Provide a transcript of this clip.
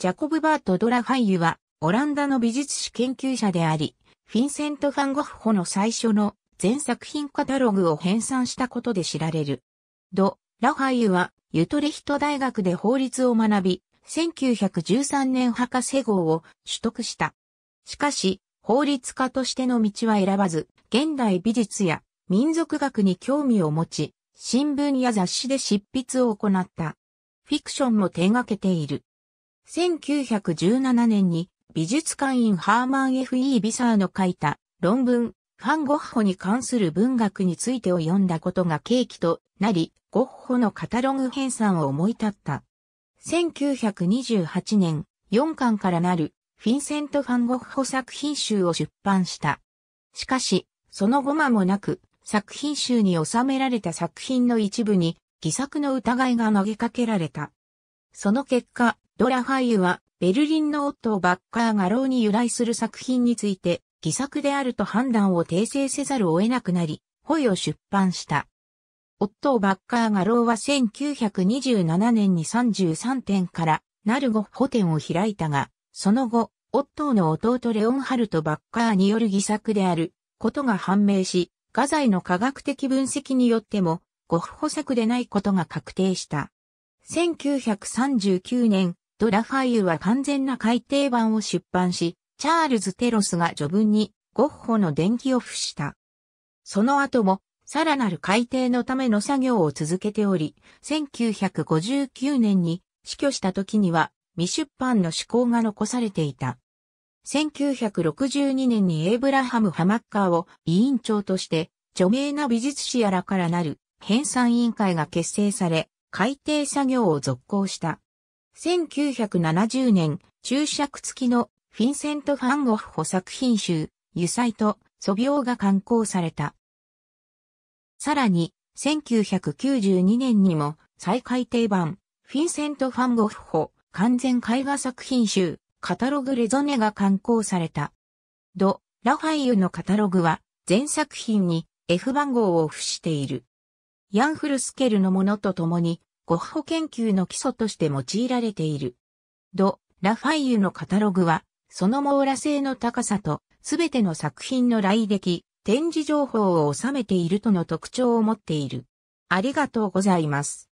ジャコブ・バート・ドラファイユは、オランダの美術史研究者であり、フィンセント・ファン・ゴッホの最初の全作品カタログを編纂したことで知られる。ド・ラファイユは、ユトレヒト大学で法律を学び、1913年博士号を取得した。しかし、法律家としての道は選ばず、現代美術や民族学に興味を持ち、新聞や雑誌で執筆を行った。フィクションも手掛けている。1917年に美術館員ハーマン F.E. ビサーの書いた論文、ファン・ゴッホに関する文学についてを読んだことが契機となり、ゴッホのカタログ編纂を思い立った。1928年、4巻からなるフィンセント・ファン・ゴッホ作品集を出版した。しかし、その後間もなく、作品集に収められた作品の一部に、偽作の疑いが投げかけられた。その結果、ドラファイユは、ベルリンのオットー・バッカー画廊に由来する作品について、偽作であると判断を訂正せざるを得なくなり、ホイを出版した。オットー・バッカー画廊は1927年に33点からナルゴッホ展を開いたが、その後、オットーの弟レオンハルト・バッカーによる偽作であることが判明し、画材の科学的分析によっても、ゴッ補作でないことが確定した。1939年、ドラファイユは完全な改訂版を出版し、チャールズ・テロスが序文にゴッホの電気を付した。その後も、さらなる改訂のための作業を続けており、1959年に死去した時には未出版の思考が残されていた。1962年にエイブラハム・ハマッカーを委員長として、著名な美術史やらからなる編纂委員会が結成され、改訂作業を続行した。1970年、注釈付きのフィンセント・ファンゴッホ作品集、油彩と素描が刊行された。さらに、1992年にも再改訂版、フィンセント・ファンゴッホ完全絵画作品集、カタログ・レゾネが刊行された。ド・ラファイユのカタログは、全作品に F 番号を付している。ヤンフルスケルのものと共に、ゴッホ研究の基礎として用いられている。ド・ラファイユのカタログは、その網羅性の高さと、すべての作品の来歴、展示情報を収めているとの特徴を持っている。ありがとうございます。